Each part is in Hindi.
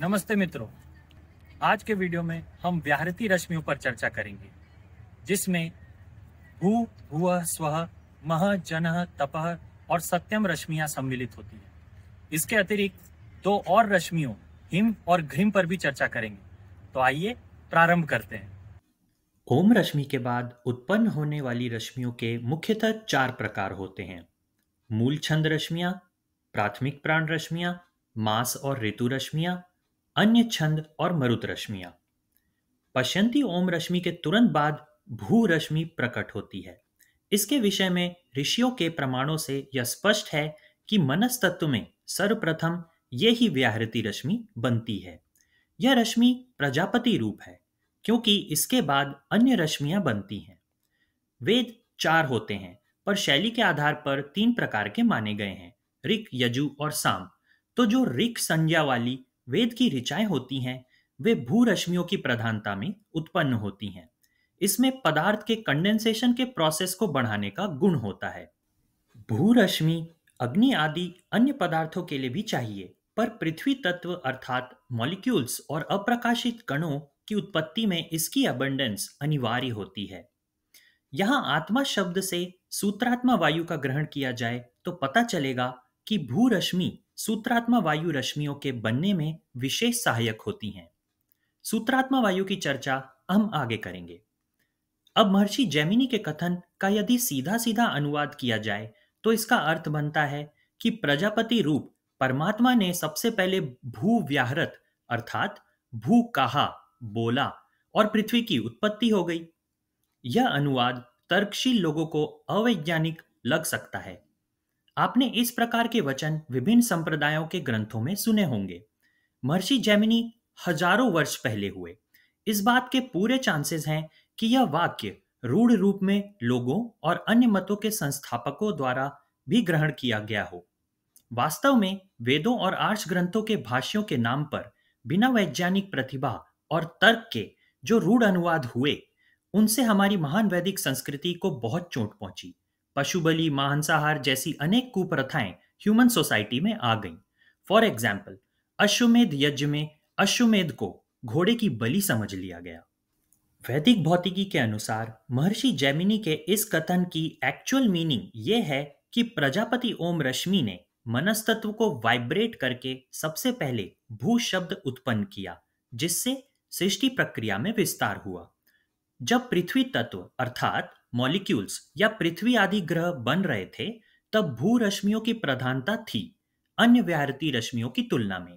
नमस्ते मित्रों आज के वीडियो में हम व्याहृति रश्मियों पर चर्चा करेंगे जिसमें भू भुव स्व मह जन तपह और सत्यम रश्मियां सम्मिलित होती हैं इसके अतिरिक्त दो और रश्मियों हिम और घृम पर भी चर्चा करेंगे तो आइए प्रारंभ करते हैं ओम रश्मि के बाद उत्पन्न होने वाली रश्मियों के मुख्यतः चार प्रकार होते हैं मूल छंद रश्मियां प्राथमिक प्राण रश्मियां मास और ऋतु रश्मियां अन्य छंद और मरुत रश्मियां पश्यंती ओम रश्मि के तुरंत बाद भू रश्मि प्रकट होती है इसके विषय में ऋषियों के प्रमाणों से यह स्पष्ट है कि मनस तत्व में सर्वप्रथम ये ही व्याहृति रश्मि बनती है यह रश्मि प्रजापति रूप है क्योंकि इसके बाद अन्य रश्मियां बनती हैं वेद चार होते हैं पर शैली के आधार पर तीन प्रकार के माने गए हैं ऋक यजु और साम तो जो ऋक संज्ञा वाली वेद की ऋचाएं होती हैं वे भू रश्मियों की प्रधानता में उत्पन्न होती हैं इसमें पदार्थ के कंडेंसेशन के प्रोसेस को बढ़ाने का गुण होता है भू रश्मि अग्नि आदि अन्य पदार्थों के लिए भी चाहिए पर पृथ्वी तत्व अर्थात मॉलिक्यूल्स और अप्रकाशित कणों की उत्पत्ति में इसकी अबंडेंस अनिवार्य होती है यहां आत्मा शब्द से सूत्रात्मा वायु का ग्रहण किया जाए तो पता चलेगा कि भू रश्मि सूत्रात्मा वायु रश्मियों के बनने में विशेष सहायक होती हैं सूत्रात्मा वायु की चर्चा हम आगे करेंगे अब महर्षि जैमिनी के कथन का यदि सीधा सीधा अनुवाद किया जाए तो इसका अर्थ बनता है कि प्रजापति रूप परमात्मा ने सबसे पहले भू व्याहृत अर्थात भू कहा बोला और पृथ्वी की उत्पत्ति हो गई यह अनुवाद तर्कशील लोगों को अवैज्ञानिक लग सकता है आपने इस प्रकार के वचन विभिन्न संप्रदायों के ग्रंथों में सुने होंगे महर्षि जैमिनी हजारों वर्ष पहले हुए इस बात के पूरे चांसेस हैं कि यह वाक्य रूढ़ रूप में लोगों और अन्य मतों के संस्थापकों द्वारा भी ग्रहण किया गया हो वास्तव में वेदों और आर्ष ग्रंथों के भाष्यों के नाम पर बिना वैज्ञानिक प्रतिभा और तर्क के जो रूढ़ अनुवाद हुए उनसे हमारी महान वैदिक संस्कृति को बहुत चोट पहुंची पशु बलि मांसाहार जैसी अनेक कुप्रथाएं ह्यूमन सोसाइटी में आ गईं फॉर एग्जाम्पल अश्वमेध यज्ञ में अश्वमेध को घोड़े की बलि समझ लिया गया वैदिक भौतिकी के अनुसार महर्षि जैमिनी के इस कथन की एक्चुअल मीनिंग ये है कि प्रजापति ओम रश्मि ने मनस्तत्व को वाइब्रेट करके सबसे पहले भू शब्द उत्पन्न किया जिससे सृष्टि प्रक्रिया में विस्तार हुआ जब पृथ्वी तत्व अर्थात मॉलिक्यूल्स या पृथ्वी आदि ग्रह बन रहे थे तब भू रश्मियों की प्रधानता थी अन्य व्याहृति रश्मियों की तुलना में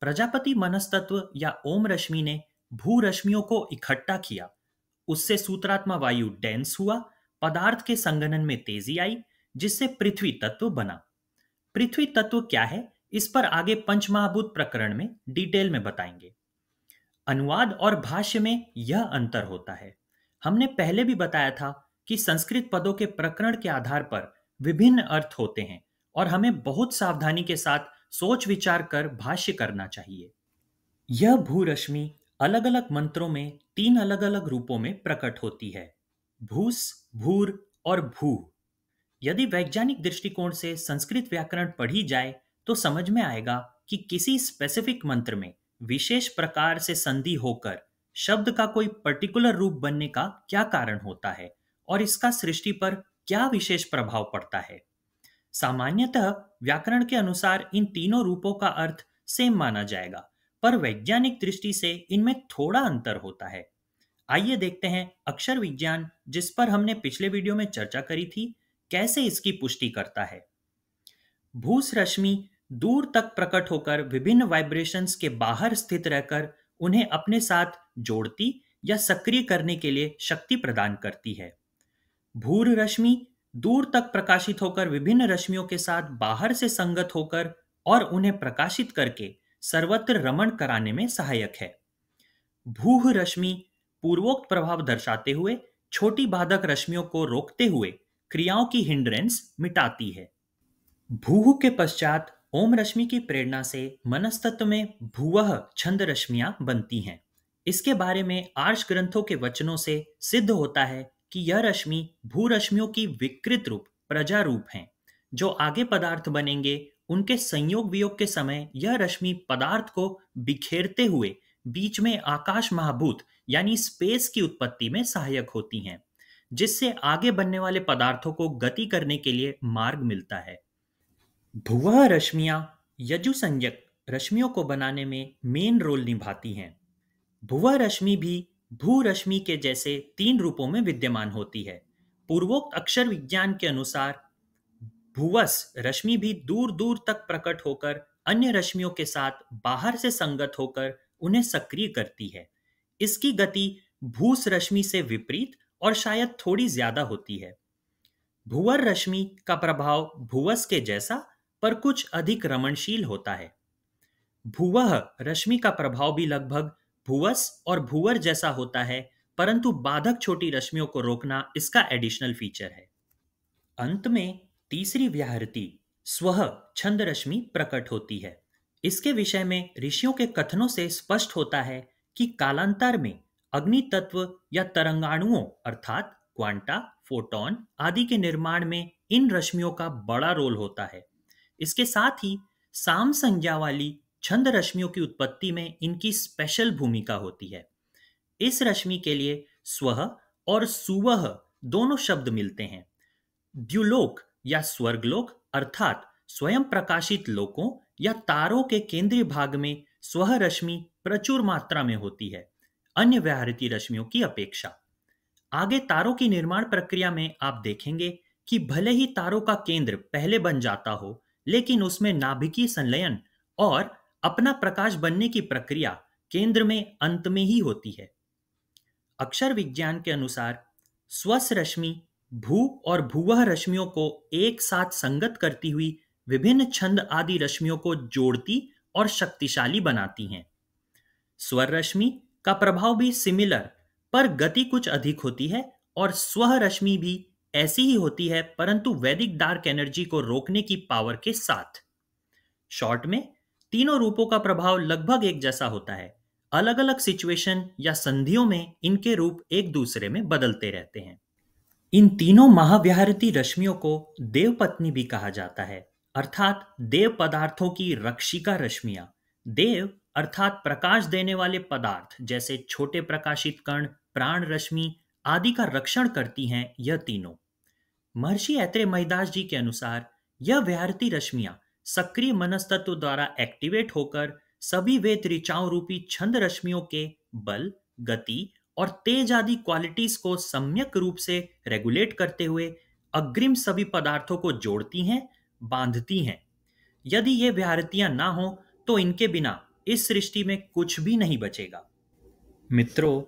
प्रजापति मनस्तत्व या ओम रश्मि ने भू रश्मियों को इकट्ठा किया उससे सूत्रात्मा वायु डेंस हुआ पदार्थ के संगणन में तेजी आई जिससे पृथ्वी तत्व बना पृथ्वी तत्व क्या है इस पर आगे पंचमहाभूत प्रकरण में डिटेल में बताएंगे अनुवाद और भाष्य में यह अंतर होता है हमने पहले भी बताया था कि संस्कृत पदों के प्रकरण के आधार पर विभिन्न अर्थ होते हैं और हमें बहुत सावधानी के साथ सोच विचार कर भाष्य करना चाहिए यह भू रश्मि अलग अलग मंत्रों में तीन अलग अलग रूपों में प्रकट होती है भूस भूर और भू यदि वैज्ञानिक दृष्टिकोण से संस्कृत व्याकरण पढ़ी जाए तो समझ में आएगा कि किसी स्पेसिफिक मंत्र में विशेष प्रकार से संधि होकर शब्द का कोई पर्टिकुलर रूप बनने का क्या कारण होता है और इसका सृष्टि पर क्या विशेष प्रभाव पड़ता है सामान्यतः व्याकरण के अनुसार इन तीनों रूपों का अर्थ सेम माना जाएगा पर वैज्ञानिक दृष्टि से इनमें थोड़ा अंतर होता है आइए देखते हैं अक्षर विज्ञान जिस पर हमने पिछले वीडियो में चर्चा करी थी कैसे इसकी पुष्टि करता है भूस रश्मि दूर तक प्रकट होकर विभिन्न वाइब्रेशंस के बाहर स्थित रहकर उन्हें अपने साथ जोड़ती या सक्रिय करने के लिए शक्ति प्रदान करती है भूर रश्मि दूर तक प्रकाशित होकर विभिन्न रश्मियों के साथ बाहर से संगत होकर और उन्हें प्रकाशित करके सर्वत्र रमण कराने में सहायक है भूह रश्मि पूर्वोक्त प्रभाव दर्शाते हुए छोटी बाधक रश्मियों को रोकते हुए क्रियाओं की हिंड्रेंस मिटाती है भूह के पश्चात ओम रश्मि की प्रेरणा से मनस्तत्व में भूवह छंद रश्मियां बनती हैं इसके बारे में आर्ष ग्रंथों के वचनों से सिद्ध होता है कि यह रश्मि भू रश्मियों की विकृत रूप प्रजा रूप हैं जो आगे पदार्थ बनेंगे उनके संयोग वियोग के समय यह रश्मि पदार्थ को बिखेरते हुए बीच में आकाश महाभूत यानी स्पेस की उत्पत्ति में सहायक होती हैं जिससे आगे बनने वाले पदार्थों को गति करने के लिए मार्ग मिलता है भुवह रश्मिया यजु संयक रश्मियों को बनाने में मेन रोल निभाती हैं भुवह रश्मि भी भू रश्मि के जैसे तीन रूपों में विद्यमान होती है पूर्वोक्त अक्षर विज्ञान के अनुसार भूवस रश्मि भी दूर दूर तक प्रकट होकर अन्य रश्मियों के साथ बाहर से संगत होकर उन्हें सक्रिय करती है इसकी गति भूस रश्मि से विपरीत और शायद थोड़ी ज्यादा होती है भूवर रश्मि का प्रभाव भूवस के जैसा पर कुछ अधिक रमणशील होता है भूवह रश्मि का प्रभाव भी लगभग भूवस और भूवर जैसा होता है परंतु बाधक छोटी रश्मियों को रोकना इसका एडिशनल फीचर है अंत में तीसरी व्याहृति स्व छंद रश्मि प्रकट होती है इसके विषय में ऋषियों के कथनों से स्पष्ट होता है कि कालांतर में अग्नि तत्व या तरंगाणुओं अर्थात क्वांटा फोटोन आदि के निर्माण में इन रश्मियों का बड़ा रोल होता है इसके साथ ही साम संज्ञा वाली छंद रश्मियों की उत्पत्ति में इनकी स्पेशल भूमिका होती है इस रश्मि के लिए स्वह और सुवह दोनों शब्द मिलते हैं द्युलोक या स्वर्गलोक अर्थात स्वयं प्रकाशित लोकों या तारों के केंद्रीय भाग में स्वह रश्मि प्रचुर मात्रा में होती है अन्य व्याहृति रश्मियों की अपेक्षा आगे तारों की निर्माण प्रक्रिया में आप देखेंगे कि भले ही तारों का केंद्र पहले बन जाता हो लेकिन उसमें नाभिकीय संलयन और अपना प्रकाश बनने की प्रक्रिया केंद्र में अंत में ही होती है अक्षर विज्ञान के अनुसार स्वस रश्मि भू और भूवह रश्मियों को एक साथ संगत करती हुई विभिन्न छंद आदि रश्मियों को जोड़ती और शक्तिशाली बनाती हैं स्वर रश्मि का प्रभाव भी सिमिलर पर गति कुछ अधिक होती है और स्व रश्मि भी ऐसी ही होती है परंतु वैदिक डार्क एनर्जी को रोकने की पावर के साथ शॉर्ट में तीनों रूपों का प्रभाव लगभग एक जैसा होता है अलग अलग सिचुएशन या संधियों में इनके रूप एक दूसरे में बदलते रहते हैं इन तीनों महाव्याहृति रश्मियों को देवपत्नी भी कहा जाता है अर्थात देव पदार्थों की रक्षिका रश्मियां देव अर्थात प्रकाश देने वाले पदार्थ जैसे छोटे प्रकाशित कण प्राण रश्मि आदि का रक्षण करती हैं यह तीनों महर्षि ऐत्रे महिदास जी के अनुसार यह व्याहृति रश्मियां सक्रिय मनस्तत्व द्वारा एक्टिवेट होकर सभी वेद ऋचाओं रूपी छंद रश्मियों के बल गति और तेज आदि क्वालिटीज को सम्यक रूप से रेगुलेट करते हुए अग्रिम सभी पदार्थों को जोड़ती हैं बांधती हैं यदि ये व्यारतियां ना हो तो इनके बिना इस सृष्टि में कुछ भी नहीं बचेगा मित्रों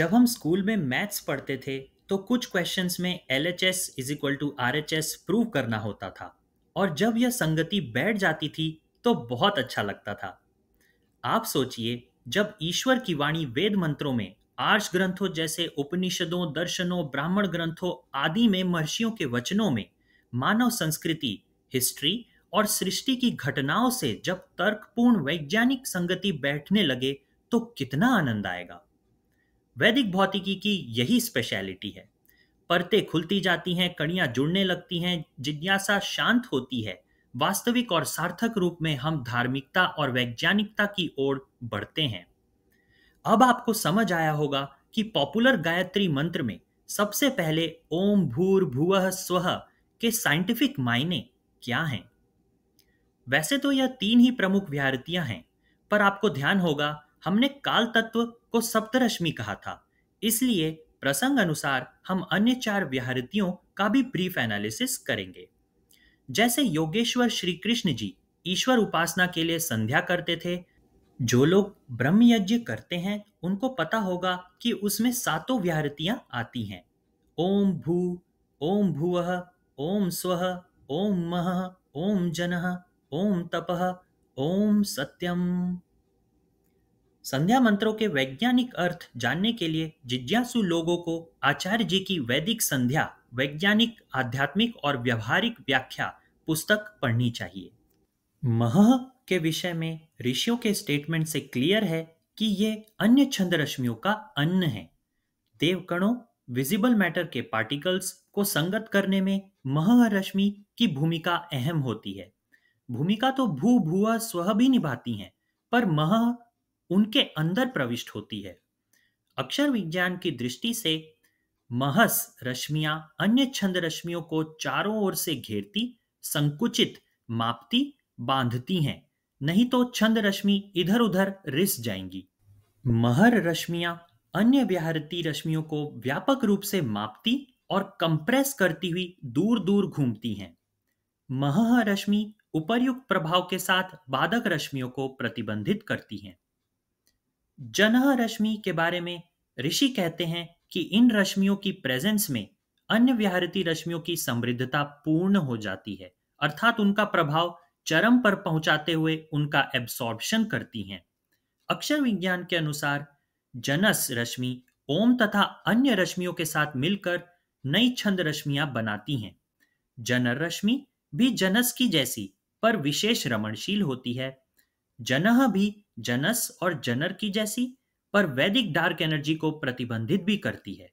जब हम स्कूल में मैथ्स पढ़ते थे तो कुछ क्वेश्चंस में L H S is equal to R H S prove करना होता था और जब यह संगति बैठ जाती थी तो बहुत अच्छा लगता था आप सोचिए जब ईश्वर की वाणी वेद मंत्रों में आर्ष ग्रंथों जैसे उपनिषदों दर्शनों ब्राह्मण ग्रंथों आदि में महर्षियों के वचनों में मानव संस्कृति हिस्ट्री और सृष्टि की घटनाओं से जब तर्कपूर्ण वैज्ञानिक संगति बैठने लगे तो कितना आनंद आएगा वैदिक भौतिकी की यही स्पेशलिटी है परतें खुलती जाती हैं कड़ियाँ जुड़ने लगती हैं जिज्ञासा शांत होती है वास्तविक और सार्थक रूप में हम धार्मिकता और वैज्ञानिकता की ओर बढ़ते हैं अब आपको समझ आया होगा कि पॉपुलर गायत्री मंत्र में सबसे पहले ओम भूर भुव स्व के साइंटिफिक मायने क्या हैं वैसे तो यह तीन ही प्रमुख व्यारतियां हैं पर आपको ध्यान होगा हमने काल तत्व को सप्तरश्मि कहा था इसलिए प्रसंग अनुसार हम अन्य चार व्याहृतियों का भी ब्रीफ एनालिसिस करेंगे जैसे योगेश्वर श्री कृष्ण जी ईश्वर उपासना के लिए संध्या करते थे जो लोग ब्रह्म यज्ञ करते हैं उनको पता होगा कि उसमें सातों व्याहृतियां आती हैं ओम भू ओम भुव ओम स्व ओम मह ओम जन ओम तपह ओम सत्यम संध्या मंत्रों के वैज्ञानिक अर्थ जानने के लिए जिज्ञासु लोगों को आचार्य जी की वैदिक संध्या वैज्ञानिक आध्यात्मिक और व्यवहारिक व्याख्या पुस्तक पढ़नी चाहिए मह के विषय में ऋषियों के स्टेटमेंट से क्लियर है कि ये अन्य छंद रश्मियों का अन्न है देवकणों विजिबल मैटर के पार्टिकल्स को संगत करने में मह रश्मि की भूमिका अहम होती है भूमिका तो भू भुआ स्व भी निभाती हैं पर मह उनके अंदर प्रविष्ट होती है अक्षर विज्ञान की दृष्टि से महस रश्मियां अन्य छंद रश्मियों को चारों ओर से घेरती संकुचित मापती बांधती हैं नहीं तो छंद रश्मि इधर उधर रिस जाएंगी महर रश्मियां अन्य व्याहरती रश्मियों को व्यापक रूप से मापती और कंप्रेस करती हुई दूर दूर घूमती हैं महह रश्मि उपर्युक्त प्रभाव के साथ बाधक रश्मियों को प्रतिबंधित करती हैं जनह रश्मि के बारे में ऋषि कहते हैं कि इन रश्मियों की प्रेजेंस में अन्य व्याहृति रश्मियों की समृद्धता पूर्ण हो जाती है अर्थात उनका प्रभाव चरम पर पहुंचाते हुए उनका एब्सॉर्प्शन करती हैं अक्षर विज्ञान के अनुसार जनस रश्मि ओम तथा अन्य रश्मियों के साथ मिलकर नई छंद रश्मियां बनाती हैं जनर रश्मि भी जनस की जैसी पर विशेष रमणशील होती है जनह भी जनस और जनर की जैसी पर वैदिक डार्क एनर्जी को प्रतिबंधित भी करती है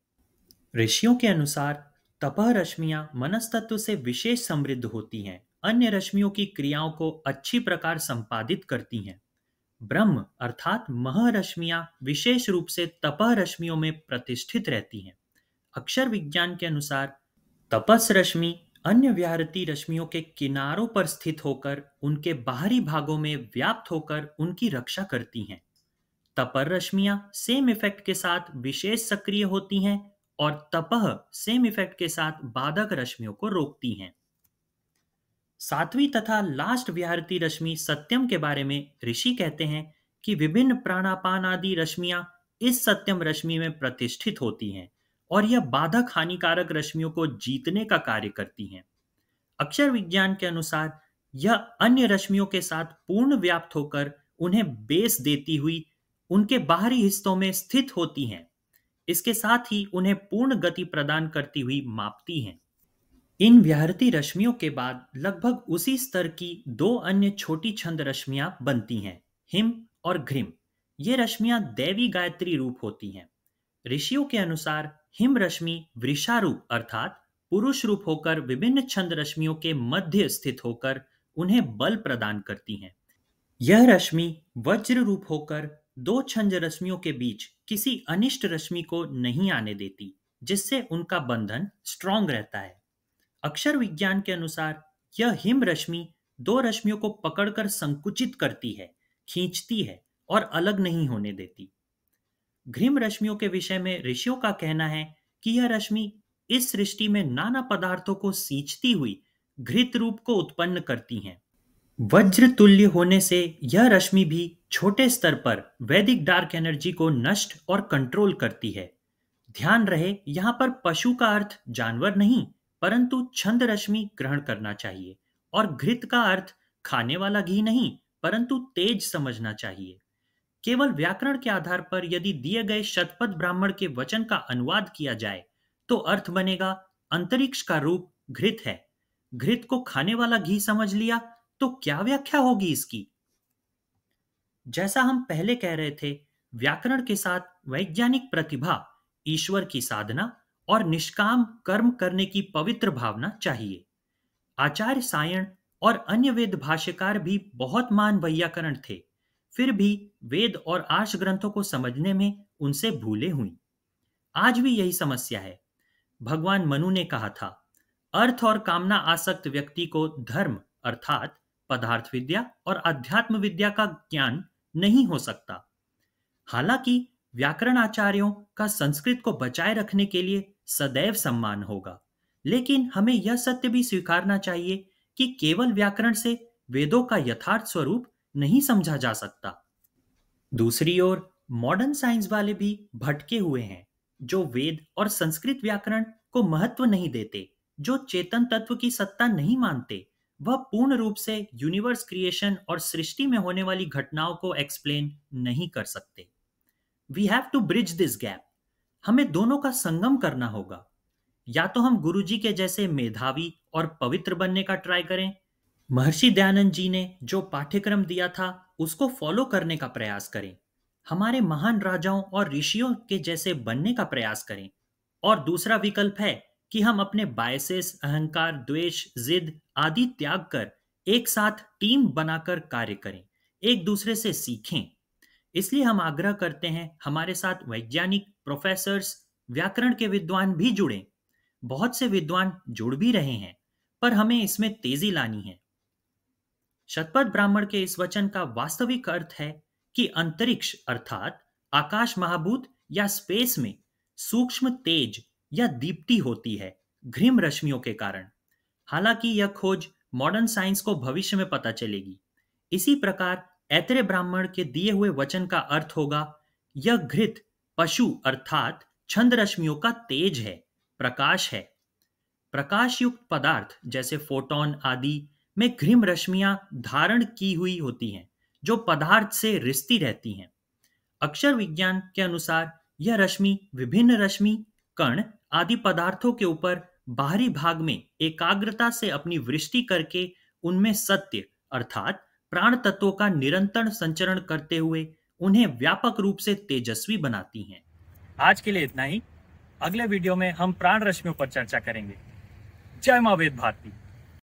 ऋषियों के अनुसार तपह रश्मियां मनस्तत्व से विशेष समृद्ध होती हैं अन्य रश्मियों की क्रियाओं को अच्छी प्रकार संपादित करती हैं ब्रह्म अर्थात महरश्मियां विशेष रूप से तपह रश्मियों में प्रतिष्ठित रहती हैं अक्षर विज्ञान के अनुसार तपस रश्मि अन्य व्याहरती रश्मियों के किनारों पर स्थित होकर उनके बाहरी भागों में व्याप्त होकर उनकी रक्षा करती हैं तपर रश्मियां सेम इफेक्ट के साथ विशेष सक्रिय होती हैं और तपह सेम इफेक्ट के साथ बाधक रश्मियों को रोकती हैं सातवीं तथा लास्ट व्याहरती रश्मि सत्यम के बारे में ऋषि कहते हैं कि विभिन्न प्राणापान आदि रश्मियां इस सत्यम रश्मि में प्रतिष्ठित होती हैं और यह बाधक हानिकारक रश्मियों को जीतने का कार्य करती हैं अक्षर विज्ञान के अनुसार यह अन्य रश्मियों के साथ पूर्ण व्याप्त होकर उन्हें बेस देती हुई उनके बाहरी हिस्सों में स्थित होती हैं इसके साथ ही उन्हें पूर्ण गति प्रदान करती हुई मापती हैं इन व्याहृति रश्मियों के बाद लगभग उसी स्तर की दो अन्य छोटी छंद रश्मियां बनती हैं हिम और घ्रिम ये रश्मियां देवी गायत्री रूप होती हैं ऋषियों के अनुसार हिम रश्मि वृषारूप अर्थात पुरुष रूप होकर विभिन्न छंद रश्मियों के मध्य स्थित होकर उन्हें बल प्रदान करती हैं यह रश्मि वज्र रूप होकर दो छंद रश्मियों के बीच किसी अनिष्ट रश्मि को नहीं आने देती जिससे उनका बंधन स्ट्रांग रहता है अक्षर विज्ञान के अनुसार यह हिम रश्मि दो रश्मियों को पकड़कर संकुचित करती है खींचती है और अलग नहीं होने देती घृम रश्मियों के विषय में ऋषियों का कहना है कि यह रश्मि इस सृष्टि में नाना पदार्थों को सींचती हुई घृत रूप को उत्पन्न करती हैं वज्र तुल्य होने से यह रश्मि भी छोटे स्तर पर वैदिक डार्क एनर्जी को नष्ट और कंट्रोल करती है ध्यान रहे यहां पर पशु का अर्थ जानवर नहीं परंतु छंद रश्मि ग्रहण करना चाहिए और घृत का अर्थ खाने वाला घी नहीं परंतु तेज समझना चाहिए केवल व्याकरण के आधार पर यदि दिए गए शतपथ ब्राह्मण के वचन का अनुवाद किया जाए तो अर्थ बनेगा अंतरिक्ष का रूप घृत है घृत को खाने वाला घी समझ लिया तो क्या व्याख्या होगी इसकी जैसा हम पहले कह रहे थे व्याकरण के साथ वैज्ञानिक प्रतिभा ईश्वर की साधना और निष्काम कर्म करने की पवित्र भावना चाहिए आचार्य सायण और अन्य वेद भाष्यकार भी बहुत मान वैयाकरण थे फिर भी वेद और आर्ष ग्रंथों को समझने में उनसे भूले हुई आज भी यही समस्या है भगवान मनु ने कहा था अर्थ और कामना आसक्त व्यक्ति को धर्म अर्थात पदार्थ विद्या और अध्यात्म विद्या का ज्ञान नहीं हो सकता हालांकि व्याकरण आचार्यों का संस्कृत को बचाए रखने के लिए सदैव सम्मान होगा लेकिन हमें यह सत्य भी स्वीकारना चाहिए कि केवल व्याकरण से वेदों का यथार्थ स्वरूप नहीं समझा जा सकता दूसरी ओर मॉडर्न साइंस वाले भी भटके हुए हैं जो वेद और संस्कृत व्याकरण को महत्व नहीं देते जो चेतन तत्व की सत्ता नहीं मानते वह पूर्ण रूप से यूनिवर्स क्रिएशन और सृष्टि में होने वाली घटनाओं को एक्सप्लेन नहीं कर सकते we have to bridge this gap हमें दोनों का संगम करना होगा या तो हम गुरुजी के जैसे मेधावी और पवित्र बनने का ट्राई करें महर्षि दयानंद जी ने जो पाठ्यक्रम दिया था उसको फॉलो करने का प्रयास करें हमारे महान राजाओं और ऋषियों के जैसे बनने का प्रयास करें और दूसरा विकल्प है कि हम अपने बायसेस अहंकार द्वेष जिद आदि त्याग कर एक साथ टीम बनाकर कार्य करें एक दूसरे से सीखें इसलिए हम आग्रह करते हैं हमारे साथ वैज्ञानिक प्रोफेसर्स व्याकरण के विद्वान भी जुड़ें बहुत से विद्वान जुड़ भी रहे हैं पर हमें इसमें तेजी लानी है शतपथ ब्राह्मण के इस वचन का वास्तविक अर्थ है कि अंतरिक्ष अर्थात आकाश महाभूत या स्पेस में सूक्ष्म तेज या दीप्ति होती है घृम रश्मियों के कारण हालांकि यह खोज मॉडर्न साइंस को भविष्य में पता चलेगी इसी प्रकार ऐतरे ब्राह्मण के दिए हुए वचन का अर्थ होगा यह घृत पशु अर्थात छंद रश्मियों का तेज है प्रकाश है प्रकाश युक्त पदार्थ जैसे फोटोन आदि में घृम रश्मियां धारण की हुई होती हैं जो पदार्थ से रिश्ती रहती हैं अक्षर विज्ञान के अनुसार यह रश्मि विभिन्न रश्मि कण आदि पदार्थों के ऊपर बाहरी भाग में एकाग्रता से अपनी वृष्टि करके उनमें सत्य अर्थात प्राण तत्वों का निरंतर संचरण करते हुए उन्हें व्यापक रूप से तेजस्वी बनाती हैं आज के लिए इतना ही अगले वीडियो में हम प्राण रश्मियों पर चर्चा करेंगे जय मावेद भारती